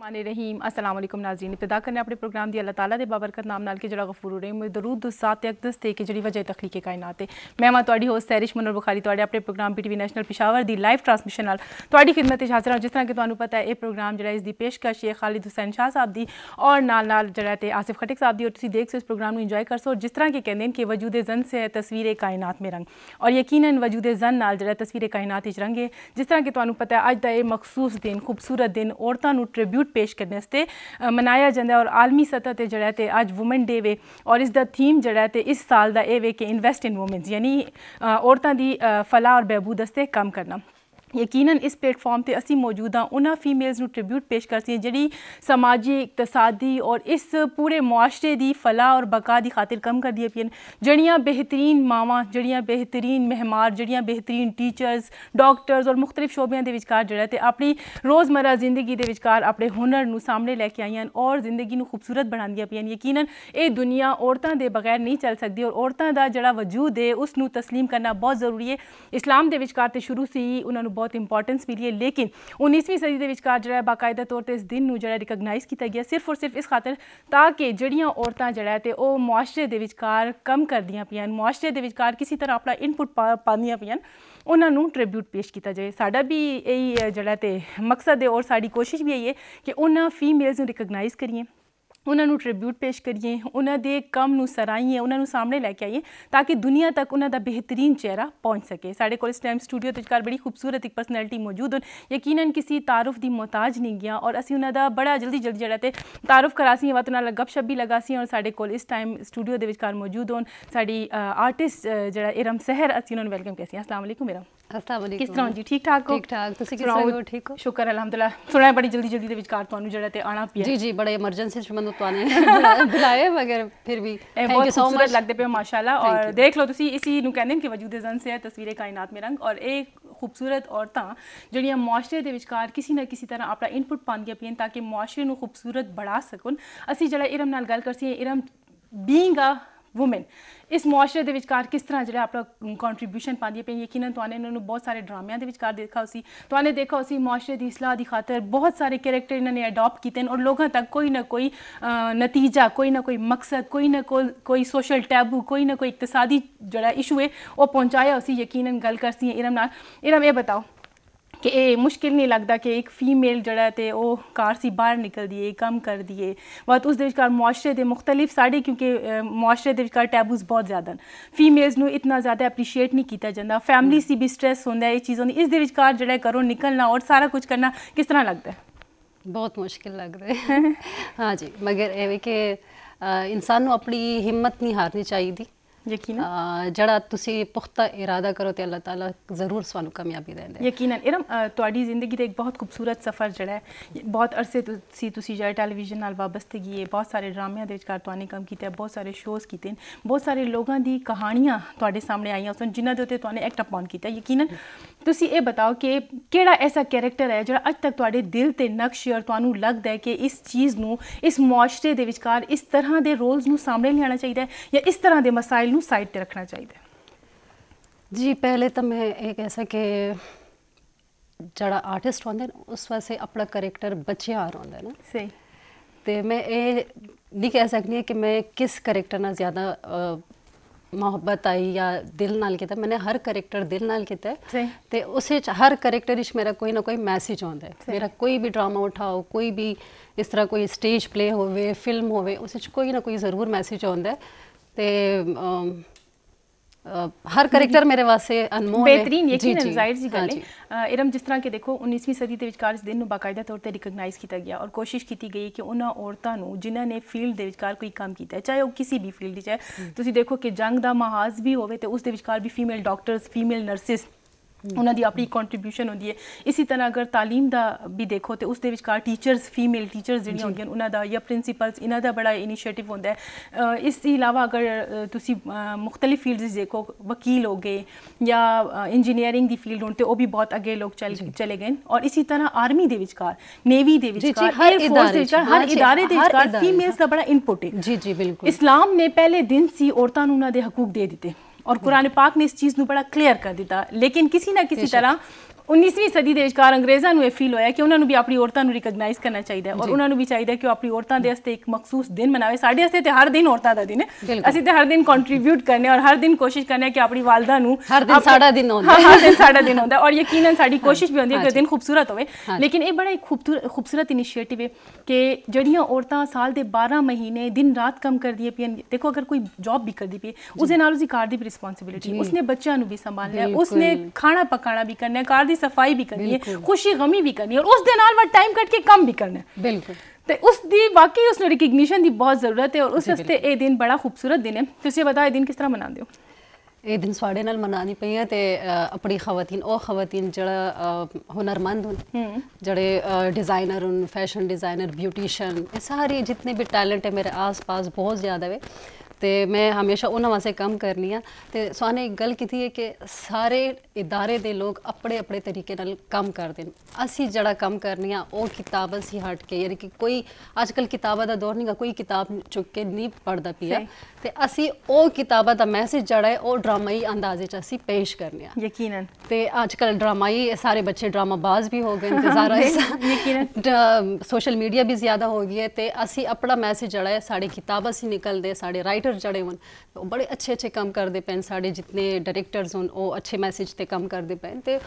माने रहीम असलम नाजीन इब्तदा करने अपने प्रोग्राम की अल्लाह तला के बबरकत नाम नाल के जरा गफुरू रही दरूद दुस्त अकदस दस कि जी वजह तखलीके कायनात है मैं वहाँ थोड़ी होस्ट सैरिश मनोर बुखारी तो अपने program P T V national Peshawar की लाइव ट्रांसमिशन नाली खिदमत हाजिर हूँ जिस तरह के तुम्हें पता है यह प्रोग्राम जरा इसकी पेशकश है खालिद हुसैन शाह साहब की और जरा आसिफ खटिक साहब की और तुम देख सो इस प्रोग्राम को इंजॉय कर सो और जिस तरह के कहें कि वजूद जन से है तस्वीर कायनात में रंग और यकीन वजूद जन जरा तस्वीर कायनात रंग है जिस तरह के तुम्हें पता है अज का यह मखसूस दिन खूबसूरत दिन औरतों ट्रिब्यूट ਪੇਸ਼ ਕਰਨ ਵਾਸਤੇ ਮਨਾਇਆ ਜਾਂਦਾ ਹੈ ਔਰ ਆਲਮੀ ਸਤਹ ਤੇ ਜਿਹੜਾ ਤੇ ਅੱਜ ਔਮਨ ਡੇ ਵੇ ਔਰ ਇਸ ਦਾ ਥੀਮ ਜਿਹੜਾ ਤੇ ਇਸ ਸਾਲ ਦਾ ਇਹ ਵੇ ਕਿ ਇਨਵੈਸਟ ਇਨ ਔਮਨਸ ਯਾਨੀ ਔਰਤਾਂ ਦੀ ਫਲਾ ਔਰ ਬਹਿਬੂਦ ਵਾਸਤੇ ਕੰਮ ਕਰਨਾ ਯਕੀਨਨ ਇਸ ਪਲੇਟਫਾਰਮ ਤੇ ਅਸੀਂ ਮੌਜੂਦਾ ਉਹਨਾਂ ਫੀਮੇਲਸ ਨੂੰ ਟ੍ਰਿਬਿਊਟ ਪੇਸ਼ ਕਰਦੀ ਹਾਂ ਜਿਹੜੀ ਸਮਾਜੀ ਇਕਤਸਾਦੀ ਔਰ ਇਸ ਪੂਰੇ ਮੁਆਸ਼ਰੇ ਦੀ ਫਲਾ ਔਰ ਬਕਾ ਦੀ ਖਾਤਰ ਕੰਮ ਕਰਦੀਆਂ ਪਈਆਂ ਜਿਹੜੀਆਂ ਬਿਹਤਰੀਨ ਮਾਵਾਂ ਜਿਹੜੀਆਂ ਬਿਹਤਰੀਨ ਮਹਿਮਾਰ ਜਿਹੜੀਆਂ ਬਿਹਤਰੀਨ ਟੀਚਰਸ ਡਾਕਟਰਸ ਔਰ ਮੁxtਲਿਫ ਸ਼ੋਬਿਆਂ ਦੇ ਵਿਚਕਾਰ ਜਿਹੜਾ ਤੇ ਆਪਣੀ ਰੋਜ਼ਮਰਾ ਜ਼ਿੰਦਗੀ ਦੇ ਵਿਚਕਾਰ ਆਪਣੇ ਹੁਨਰ ਨੂੰ ਸਾਹਮਣੇ ਲੈ ਕੇ ਆਈਆਂ ਔਰ ਜ਼ਿੰਦਗੀ ਨੂੰ ਖੂਬਸੂਰਤ ਬਣਾਉਂਦੀਆਂ ਪਈਆਂ ਯਕੀਨਨ ਇਹ ਦੁਨੀਆ ਔਰਤਾਂ ਦੇ ਬਗੈਰ ਨਹੀਂ ਚੱਲ ਸਕਦੀ ਔਰ ਔਰਤਾਂ ਦਾ ਜਿਹੜਾ ਵਜੂਦ ਹੈ ਉਸ ਨੂੰ تسلیم ਕਰਨਾ ਬਹੁਤ ਜ਼ਰੂਰੀ ਹੈ ਇਸਲਾਮ ਦੇ ਵਿਚਕਾਰ ਤੇ ਸ਼ੁਰੂ ਸੀ ਉਹਨਾਂ ਨੂੰ ਬਹੁਤ ਇੰਪੋਰਟੈਂਸ ਮਿਲੀ ਹੈ ਲੇਕਿਨ 19ਵੀਂ ਸਦੀ ਦੇ ਵਿਚਕਾਰ ਜਿਹੜਾ ਬਾਕਾਇਦਾ ਤੌਰ ਤੇ ਇਸ ਦਿਨ ਨੂੰ ਜਿਹੜਾ ਰਿਕਗਨਾਈਜ਼ ਕੀਤਾ ਗਿਆ ਸਿਰਫ ਔਰ ਸਿਰਫ ਇਸ ਖਾਤਰ ਤਾਂ ਕਿ ਜਿਹੜੀਆਂ ਔਰਤਾਂ ਜਿਹੜਾ ਤੇ ਉਹ ਮੁਆਸ਼ਰੇ ਦੇ ਵਿਚਕਾਰ ਕੰਮ ਕਰਦੀਆਂ ਪਈਆਂ ਮੁਆਸ਼ਰੇ ਦੇ ਵਿਚਕਾਰ ਕਿਸੇ ਤਰ੍ਹਾਂ ਆਪਣਾ ਇਨਪੁਟ ਪਾਉਂਦੀਆਂ ਪਈਆਂ ਉਹਨਾਂ ਨੂੰ ਟ੍ਰਿਬਿਊਟ ਪੇਸ਼ ਕੀਤਾ ਜਾਏ ਸਾਡਾ ਵੀ ਇਹੀ ਜਿਹੜਾ ਤੇ ਮਕਸਦ ਹੈ ਔਰ ਸਾਡੀ ਕੋਸ਼ਿਸ਼ ਵੀ ਇਹ ਹੈ ਕਿ ਉਹਨਾਂ ਫੀਮੇਲਸ ਨੂੰ ਰਿਕਗਨਾਈਜ਼ ਕਰੀਏ ਉਹਨਾਂ ਨੂੰ ਟ੍ਰਿਬਿਊਟ ਪੇਸ਼ ਕਰੀਏ ਉਹਨਾਂ ਦੇ ਕੰਮ ਨੂੰ ਸਰਾਈਏ ਉਹਨਾਂ ਨੂੰ ਸਾਹਮਣੇ ਲੈ ਕੇ ਆਈਏ ਤਾਂ ਕਿ ਦੁਨੀਆ ਤੱਕ ਉਹਨਾਂ ਦਾ ਬਿਹਤਰੀਨ ਚਿਹਰਾ ਪਹੁੰਚ ਸਕੇ ਸਾਡੇ ਕੋਲ ਇਸ ਟਾਈਮ ਸਟੂਡੀਓ ਤੇ ਕਰ ਬੜੀ ਖੂਬਸੂਰਤ ਇੱਕ ਪਰਸਨੈਲਿਟੀ ਮੌਜੂਦ ਹਨ ਯਕੀਨਨ ਕਿਸੇ ਤਾਰਫ ਦੀ ਮਹਤਾਜ ਨਹੀਂ ਗਿਆ ਔਰ ਅਸੀਂ ਉਹਨਾਂ ਦਾ ਬੜਾ ਜਲਦੀ ਜਲਦੀ ਜਿਹੜਾ ਤੇ ਤਾਰਫ ਕਰਾਸੀ ਵਤ ਨਾਲ ਗੱਪਸ਼ਪ ਵੀ ਲਗਾਸੀ ਔਰ ਸਾਡੇ ਕੋਲ ਇਸ ਟਾਈਮ ਸਟੂਡੀਓ ਦੇ ਵਿਚਕਾਰ ਮੌਜੂਦ ਹਨ ਸਾਡੀ ਆਰਟਿਸਟ ਜਿਹੜਾ ਇਰਮ ਸਹਿਰ ਅਸੀਂ ਉਹਨਾਂ ਨੂੰ ਵੈਲਕਮ ਕਰਦੇ ਹਾਂ ਅਸਲਾਮ ਅਲੈਕੁਮ ਮੇਰਾ ਅਸਲਾਮ ਅਲੈਕੁਮ ਕਿਸ ਤਰ੍ਹਾਂ ਜੀ ਠੀਕ ਠਾਕ ਹੋ ਠੀਕ ਠਾਕ ਤੁਸੀਂ ਕਿਸ ਤਰ੍ਹਾਂ ਹੋ ਠੀਕ ਹੋ ਸ਼ੁਕਰ ਅਲਹਮਦੁਲਿਲਾ ਬੜੀ ਜਲਦੀ ਜਲਦੀ ਦੇ ਤੁਹਾਨੂੰ ਜਿਹੜਾ ਤੇ ਆਣਾ ਪਿਆ ਜੀ ਜੀ ਬੜਾ ਐਮਰਜੈਂਸੀ ਭਗਵਾਨ ਨੇ ਬੁਲਾਏ ਮਗਰ ਫਿਰ ਵੀ ਥੈਂਕ ਯੂ ਸੋ ਮਚ ਲੱਗਦੇ ਪਏ ਮਾਸ਼ਾਅੱਲਾ ਔਰ ਦੇਖ ਲਓ ਤੁਸੀਂ ਇਸੀ ਨੂੰ ਕਹਿੰਦੇ ਕਿ ਵਜੂਦ ਜ਼ਨ ਸੇ ਤਸਵੀਰੇ ਕਾਇਨਾਤ ਮੇ ਰੰਗ ਔਰ ਇਹ ਖੂਬਸੂਰਤ ਔਰਤਾਂ ਜਿਹੜੀਆਂ ਮੁਆਸ਼ਰੇ ਦੇ ਵਿਚਕਾਰ ਕਿਸੇ ਨਾ ਕਿਸੇ ਤਰ੍ਹਾਂ ਆਪਣਾ ਇਨਪੁਟ ਪਾਉਂਦੀਆਂ ਪਈਆਂ ਤਾਂ ਕਿ ਮੁਆਸ਼ਰੇ ਨੂੰ ਖੂਬਸੂਰਤ ਬਣਾ ਸਕਣ ਅਸੀਂ ਜਿਹੜਾ ਇਰਮ ਨਾਲ ਗੱਲ ਕਰਸੀ ਇਰਮ ਬੀਇੰਗ ਅ ਔਮਨ ਇਸ ਮੁਆਸ਼ਰੇ ਦੇ ਵਿਚਕਾਰ ਕਿਸ ਤਰ੍ਹਾਂ ਜਿਹੜਾ ਆਪਣਾ ਕੰਟਰੀਬਿਊਸ਼ਨ ਪਾਉਂਦੀ ਪਈ ਯਕੀਨਨ ਤੁਹਾਨੂੰ ਇਹਨਾਂ ਨੂੰ ਬਹੁਤ ਸਾਰੇ ਡਰਾਮਿਆਂ ਦੇ ਵਿਚਕਾਰ ਦੇਖਾ ਸੀ ਤੁਹਾਨੂੰ ਦੇਖਾ ਹੋਸੀ ਮੁਆਸ਼ਰੇ ਦੀ ਇਸਲਾਹ ਦੀ ਖਾਤਰ ਬਹੁਤ ਸਾਰੇ ਕੈਰੈਕਟਰ ਇਹਨਾਂ ਨੇ ਅਡਾਪਟ ਕੀਤੇ ਨੇ ਔਰ ਲੋਕਾਂ ਤੱਕ ਕੋਈ ਨਾ ਕੋਈ ਨਤੀਜਾ ਕੋਈ ਨਾ ਕੋਈ ਮਕਸਦ ਕੋਈ ਨਾ ਕੋਈ ਸੋਸ਼ਲ ਟੈਬੂ ਕੋਈ ਨਾ ਕੋਈ ਇਕਤਸਾਦੀ ਜਿਹੜਾ ਇਸ਼ੂ ਹੈ ਉਹ ਪਹੁੰਚਾਇਆ ਹੋਸੀ ਯਕੀਨਨ ਗੱਲ ਕਰਸੀ ਇਰਮ ਨਾਲ ਇਰਮ ਇਹ ਬਤਾਓ ਕਿ ਇਹ ਮੁਸ਼ਕਿਲ ਨਹੀਂ ਲੱਗਦਾ ਕਿ ਇੱਕ ਫੀਮੇਲ ਜਿਹੜਾ ਤੇ ਉਹ ਕਾਰ ਸੀ ਬਾਹਰ ਨਿਕਲ ਏ ਕੰਮ ਕਰ ਏ ਬਸ ਉਸ ਦੇ ਵਿਚਕਾਰ ਮੁਆਸ਼ਰੇ ਦੇ ਮੁxtਲਿਫ ਸਾਡੇ ਕਿਉਂਕਿ ਮੁਆਸ਼ਰੇ ਦੇ ਵਿਚਕਾਰ ਟੈਬੂਸ ਬਹੁਤ ਜ਼ਿਆਦਾ ਹਨ ਫੀਮੇਲਸ ਨੂੰ ਇਤਨਾ ਜ਼ਿਆਦਾ ਐਪਰੀਸ਼ੀਏਟ ਨਹੀਂ ਕੀਤਾ ਜਾਂਦਾ ਫੈਮਿਲੀ ਸੀ ਵੀ ਸਟ्रेस ਹੁੰਦਾ ਇਹ ਚੀਜ਼ਾਂ ਦੀ ਇਸ ਦੇ ਵਿਚਕਾਰ ਜਿਹੜਾ ਕਰੋ ਨਿਕਲਣਾ ਔਰ ਸਾਰਾ ਕੁਝ ਕਰਨਾ ਕਿਸ ਤਰ੍ਹਾਂ ਲੱਗਦਾ ਹੈ ਬਹੁਤ ਮੁਸ਼ਕਿਲ ਲੱਗਦਾ ਹੈ ਹਾਂਜੀ ਮਗਰ ਐਵੇਂ ਕਿ ਇਨਸਾਨ ਨੂੰ ਆਪਣੀ ਹਿੰਮਤ ਨਹੀਂ ਹਾਰਨੀ ਚਾਹੀਦੀ ਯਕੀਨਨ ਜਿਹੜਾ ਤੁਸੀਂ ਪੁਖਤਾ ਇਰਾਦਾ ਕਰੋ ਤੇ ਅੱਲਾਹ ਤਾਲਾ ਜ਼ਰੂਰ ਸਾਨੂੰ ਕਾਮਯਾਬੀ ਦੇਂਦਾ ਯਕੀਨਨ ਇਰਮ ਤੁਹਾਡੀ ਜ਼ਿੰਦਗੀ ਦਾ ਇੱਕ ਬਹੁਤ ਖੂਬਸੂਰਤ ਸਫ਼ਰ ਜਿਹੜਾ ਹੈ ਬਹੁਤ ਅਰਸੇ ਤੁਸੀਂ ਤੁਸੀਂ ਜਿਹੜਾ ਟੈਲੀਵਿਜ਼ਨ ਨਾਲ ਵਾਬਸਤਗੀ ਹੈ ਬਹੁਤ ਸਾਰੇ ਡਰਾਮਿਆਂ ਦੇ ਵਿਚਕਾਰ ਤੁਹਾਨੂੰ ਕੰਮ ਕੀਤਾ ਬਹੁਤ ਸਾਰੇ ਸ਼ੋਜ਼ ਕੀਤੇ ਬਹੁਤ ਸਾਰੇ ਲੋਕਾਂ ਦੀ ਕਹਾਣੀਆਂ ਤੁਹਾਡੇ ਸਾਹਮਣੇ ਆਈਆਂ ਉਸ ਜਿਨ੍ਹਾਂ ਦੇ ਉੱਤੇ ਤੁਹਾਨੂੰ ਐਕਟ ਅਪਾਨ ਕੀਤਾ ਯਕੀਨਨ ਤੁਸੀਂ ਇਹ ਬਤਾਓ ਕਿ ਕਿਹੜਾ ਐਸਾ ਕੈਰੈਕਟਰ ਹੈ ਜਿਹੜਾ ਅੱਜ ਤੱਕ ਤੁਹਾਡੇ ਦਿਲ ਤੇ ਨਕਸ਼ ਔਰ ਤੁਹਾਨੂੰ ਲੱਗਦਾ ਹੈ ਕਿ ਇਸ ਚੀਜ਼ ਨੂੰ ਇਸ ਮੌਸ਼ਰੇ ਦੇ ਵਿਚਕਾਰ ਇਸ ਤਰ੍ਹਾਂ ਦੇ ਰੋਲਸ ਨੂੰ ਸਾਹਮਣੇ ਲਿਆਉਣਾ ਚਾਹੀਦਾ ਹੈ ਜਾਂ ਇਸ ਤਰ੍ਹਾਂ ਦੇ ਮਸਾਇਲ ਨੂੰ ਸਾਈਡ ਤੇ ਰੱਖਣਾ ਚਾਹੀਦਾ ਹੈ ਜੀ ਪਹਿਲੇ ਤਾਂ ਮੈਂ ਇਹ ਕਹਿ ਕਿ ਜਿਹੜਾ ਆਰਟਿਸਟ ਹੁੰਦੇ ਨੇ ਉਸ ਵਾਸਤੇ ਆਪਣਾ ਕੈਰੈਕਟਰ ਆ ਰਹਿੰਦਾ ਨਾ ਸਹੀ ਤੇ ਮੈਂ ਇਹ ਨਹੀਂ ਕਹਿ ਸਕਦੀ ਕਿ ਮੈਂ ਕਿਸ ਕੈਰੈਕਟਰ ਨਾਲ ਜ਼ਿਆਦਾ ਮੁਹੱਬਤ ਆਈ ਜਾਂ ਦਿਲ ਨਾਲ ਕੀਤਾ ਮੈਨੇ ਹਰ ਕੈਰੈਕਟਰ ਦਿਲ ਨਾਲ ਕੀਤਾ ਤੇ ਉਸੇ ਚ ਹਰ ਕੈਰੈਕਟਰ ਇਸ ਮੇਰਾ ਕੋਈ ਨਾ ਕੋਈ ਮੈਸੇਜ ਆਉਂਦਾ ਹੈ ਮੇਰਾ ਕੋਈ ਵੀ ਡਰਾਮਾ ਉਠਾਓ ਕੋਈ ਵੀ ਇਸ ਤਰ੍ਹਾਂ ਕੋਈ ਸਟੇਜ ਪਲੇ ਹੋਵੇ ਫਿਲਮ ਹੋਵੇ ਉਸੇ ਚ ਕੋਈ ਨਾ ਕੋਈ ਜ਼ਰੂਰ ਮੈਸੇਜ ਆਉਂਦਾ ਹੈ ਤੇ ਹਰ ਕੈਰੈਕਟਰ ਮੇਰੇ ਵਾਸਤੇ ਅਨਮੋਲ ਹੈ ਬਿਹਤਰੀਨ ਯਕੀਨਨ ਜ਼ਾਹਿਰ ਜੀ ਗੱਲ ਹੈ ਇਰਮ ਜਿਸ ਤਰ੍ਹਾਂ ਕਿ ਦੇਖੋ 19ਵੀਂ ਸਦੀ ਦੇ ਵਿਚਕਾਰ ਇਸ ਦਿਨ ਨੂੰ ਬਾਕਾਇਦਾ ਤੌਰ ਤੇ ਰਿਕਗਨਾਈਜ਼ ਕੀਤਾ ਗਿਆ ਔਰ ਕੋਸ਼ਿਸ਼ ਕੀਤੀ ਗਈ ਕਿ ਉਹਨਾਂ ਔਰਤਾਂ ਨੂੰ ਜਿਨ੍ਹਾਂ ਨੇ ਫੀਲਡ ਦੇ ਵਿਚਕਾਰ ਕੋਈ ਕੰਮ ਕੀਤਾ ਹੈ ਚਾਹੇ ਉਹ ਕਿਸੇ ਵੀ ਫੀਲਡ 'ਚ ਹੈ ਤੁਸੀਂ ਦੇਖੋ ਕਿ ਜੰਗ ਦਾ ਮਹਾਜ਼ ਵੀ ਹੋਵੇ ਤੇ ਉਸ ਦੇ ਵਿਚਕਾਰ ਵੀ ਫੀਮੇਲ ਡਾਕਟਰਸ ਫੀਮੇਲ ਨਰਸਿਸ ਉਹਨਾਂ ਦੀ ਆਪਣੀ ਕੰਟਰੀਬਿਊਸ਼ਨ ਹੁੰਦੀ ਹੈ ਇਸੇ ਤਰ੍ਹਾਂ ਅਗਰ تعلیم ਦਾ ਵੀ ਦੇਖੋ ਤੇ ਉਸ ਦੇ ਵਿੱਚਕਾਰ ਟੀਚਰਸ ਫੀਮੇਲ ਟੀਚਰਸ ਜਿਹੜੀਆਂ ਹੁੰਦੀਆਂ ਉਹਨਾਂ ਦਾ ਜਾਂ ਪ੍ਰਿੰਸੀਪਲਸ ਇਹਨਾਂ ਦਾ ਬੜਾ ਇਨੀਸ਼ੀਏਟਿਵ ਹੁੰਦਾ ਹੈ ਇਸ ਤੋਂ ਇਲਾਵਾ ਅਗਰ ਤੁਸੀਂ ਮੁxtਲਿਫ ਫੀਲਡਸ ਦੇਖੋ ਵਕੀਲ ਹੋ ਗਏ ਜਾਂ ਇੰਜੀਨੀਅਰਿੰਗ ਦੀ ਫੀਲਡ ਹੁੰਦੇ ਉਹ ਵੀ ਬਹੁਤ ਅੱਗੇ ਲੋਕ ਚਲੇ ਗਏ ਔਰ ਇਸੇ ਤਰ੍ਹਾਂ ਆਰਮੀ ਦੇ ਵਿੱਚਕਾਰ ਨੇਵੀ ਦੇ ਵਿੱਚਕਾਰ ਹਰ ਫੋਰਸ ਦੇ ਵਿੱਚਕਾਰ ਹਰ ਇਦਾਰੇ ਦੇ ਵਿੱਚਕਾਰ ਫੀਮੇਲਸ ਦਾ ਬੜਾ ਇਨਪੁਟ ਹੈ ਜੀ ਜੀ ਬਿਲਕੁਲ ਇਸਲਾਮ ਨੇ ਪਹਿਲੇ ਦਿਨ ਸੀ ਔਰਤਾਂ ਨੂੰ ਉਹਨਾਂ ਦੇ ਹਕੂਕ ਦੇ ਦਿੱਤੇ ਔਰ ਕੁਰਾਨ ਪਾਕ ਨੇ ਇਸ ਚੀਜ਼ ਨੂੰ ਬੜਾ ਕਲੀਅਰ ਕਰ ਦਿੱਤਾ ਲੇਕਿਨ ਕਿਸੇ ਨਾ ਕਿਸੇ ਤਰ੍ਹਾਂ 19ਵੀਂ ਸਦੀ ਦੇ ਵਿਚਕਾਰ ਅੰਗਰੇਜ਼ਾਂ ਨੂੰ ਇਹ ਫੀਲ ਹੋਇਆ ਕਿ ਉਹਨਾਂ ਨੂੰ ਵੀ ਆਪਣੀ ਔਰਤਾਂ ਨੂੰ ਰਿਕਗਨਾਈਜ਼ ਕਰਨਾ ਚਾਹੀਦਾ ਹੈ ਔਰ ਉਹਨਾਂ ਨੂੰ ਵੀ ਚਾਹੀਦਾ ਕਿ ਉਹ ਆਪਣੀ ਔਰਤਾਂ ਦੇ ਵਾਸਤੇ ਇੱਕ ਮਖਸੂਸ ਦਿਨ ਮਨਾਵੇ ਸਾਡੇ ਵਾਸਤੇ ਤੇ ਹਰ ਦਿਨ ਔਰਤਾਂ ਦਾ ਦਿਨ ਹੈ ਅਸੀਂ ਤੇ ਹਰ ਦਿਨ ਕੰਟਰੀਬਿਊਟ ਕਰਨੇ ਔਰ ਹਰ ਦਿਨ ਕੋਸ਼ਿਸ਼ ਕਰਨੇ ਕਿ ਆਪਣੀ ਵਾਲਦਾ ਨੂੰ ਹਰ ਦਿਨ ਸਾਡਾ ਦਿਨ ਹੁੰਦਾ ਹੈ ਹਰ ਦਿਨ ਸਾਡਾ ਦਿਨ ਹੁੰਦਾ ਔਰ ਯਕੀਨਨ ਸਾਡੀ ਕੋਸ਼ਿਸ਼ ਵੀ ਹੁੰਦੀ ਹੈ ਕਿ ਦਿਨ ਖੂਬਸੂਰਤ ਹੋਵੇ ਲੇਕਿਨ ਇਹ ਬੜਾ ਇੱਕ ਖੂਬਸੂਰਤ ਇਨੀਸ਼ੀਏਟਿਵ ਹੈ ਕਿ ਜਿਹੜੀਆਂ ਔਰਤਾਂ ਸਾਲ ਦੇ 12 ਮਹੀਨੇ ਦਿਨ ਰਾਤ ਕੰਮ ਕਰਦੀ ਪਈਆਂ ਦੇਖੋ ਅਗਰ ਕੋਈ ਜੌਬ ਵੀ ਕਰਦੀ ਪਈ ਉਸ ਦੇ ਨਾਲ ਉਸ ਦੀ ਘਰ ਦੀ ਉਸਨੇ ਬੱਚਿਆਂ ਨੂੰ ਵੀ ਸੰਭਾਲਣਾ ਉਸਨੇ ਖਾਣਾ ਪਕਾਣਾ ਵੀ ਕਰਨਾ ਘਰ ਦੀ ਦੀ ਸਫਾਈ ਵੀ ਕਰਨੀ ਹੈ ਖੁਸ਼ੀ ਗਮੀ ਵੀ ਕਰਨੀ ਹੈ ਔਰ ਉਸ ਦੇ ਨਾਲ ਵਰ ਟਾਈਮ ਕੱਟ ਕੇ ਕੰਮ ਵੀ ਕਰਨਾ ਹੈ ਬਿਲਕੁਲ ਤੇ ਉਸ ਦੀ ਵਾਕਈ ਉਸ ਨੂੰ ਰਿਕਗਨੀਸ਼ਨ ਦੀ ਬਹੁਤ ਜ਼ਰੂਰਤ ਹੈ ਔਰ ਉਸ ਵਾਸਤੇ ਇਹ ਦਿਨ ਬੜਾ ਖੂਬਸੂਰਤ ਦਿਨ ਹੈ ਤੁਸੀਂ ਬਤਾਓ ਇਹ ਦਿਨ ਕਿਸ ਤਰ੍ਹਾਂ ਮਨਾਉਂਦੇ ਹੋ ਇਹ ਦਿਨ ਸਾਡੇ ਨਾਲ ਮਨਾਣੀ ਪਈ ਹੈ ਤੇ ਆਪਣੀ ਖਵਾਤੀਨ ਉਹ ਖਵਾਤੀਨ ਜਿਹੜਾ ਹੁਨਰਮੰਦ ਹਨ ਜਿਹੜੇ ਡਿਜ਼ਾਈਨਰ ਹਨ ਫੈਸ਼ਨ ਡਿਜ਼ਾਈਨਰ ਬਿਊਟੀਸ਼ੀਅਨ ਇਹ ਸਾਰੇ ਜਿੰਨੇ ਵੀ ਟੈਲੈਂਟ ਹੈ ਮੇਰੇ ਆਸ-ਪਾਸ ਬਹੁਤ ਜ਼ਿਆਦਾ ਹੈ ਤੇ ਮੈਂ ਹਮੇਸ਼ਾ ਉਹਨਾਂ ਵਾਸਤੇ ਕੰਮ ਕਰਨੀ ਆ ਤੇ ਸਾਨੇ ਇੱਕ ਗੱਲ ਕੀਤੀ ਹੈ ਕਿ ਸਾਰੇ ادارے ਦੇ ਲੋਕ ਆਪਣੇ ਆਪਣੇ ਤਰੀਕੇ ਨਾਲ ਕੰਮ ਕਰਦੇ ਨੇ ਅਸੀਂ ਜਿਹੜਾ ਕੰਮ ਕਰਨੀ ਆ ਉਹ ਕਿਤਾਬਾਂ ਸੀ ਹਟ ਕੇ ਯਾਨੀ ਕਿ ਕੋਈ ਅੱਜਕੱਲ ਕਿਤਾਬਾਂ ਦਾ ਦੌਰ ਨਹੀਂਗਾ ਕੋਈ ਕਿਤਾਬ ਚੁੱਕ ਕੇ ਨਹੀਂ ਪੜਦਾ ਪਿਆ ਤੇ ਅਸੀਂ ਉਹ ਕਿਤਾਬਾਂ ਦਾ ਮੈਸੇਜ ਜਿਹੜਾ ਹੈ ਉਹ ਡਰਾਮਾਈ ਅੰਦਾਜ਼ੇ 'ਚ ਅਸੀਂ ਪੇਸ਼ ਕਰਨੀ ਆ ਯਕੀਨਨ ਤੇ ਅੱਜਕੱਲ ਡਰਾਮਾਈ ਸਾਰੇ ਬੱਚੇ ਡਰਾਮਾਬਾਜ਼ ਵੀ ਹੋ ਗਏ ਇੰਤਜ਼ਾਰਾ ਯਕੀਨਨ ਸੋਸ਼ਲ ਮੀਡੀਆ ਵੀ ਜ਼ਿਆਦਾ ਹੋ ਗਈ ਹੈ ਤੇ ਅਸੀਂ ਆਪਣਾ ਮੈਸੇਜ ਜਿਹੜਾ ਹੈ ਸਾਡੇ ਕਿਤਾਬਾਂ ਸੀ ਨਿਕਲਦੇ ਸਾਡੇ ਰਾਈਟ ਰਾਈਟਰ ਹੋਣ ਹਨ ਉਹ ਬੜੇ ਅੱਛੇ ਅੱਛੇ ਕੰਮ ਕਰਦੇ ਪੈਣ ਸਾਡੇ ਜਿੰਨੇ ਡਾਇਰੈਕਟਰਸ ਹੋਣ ਉਹ ਅੱਛੇ ਮੈਸੇਜ ਤੇ ਕੰਮ ਕਰਦੇ ਪੈਣ ਤੇ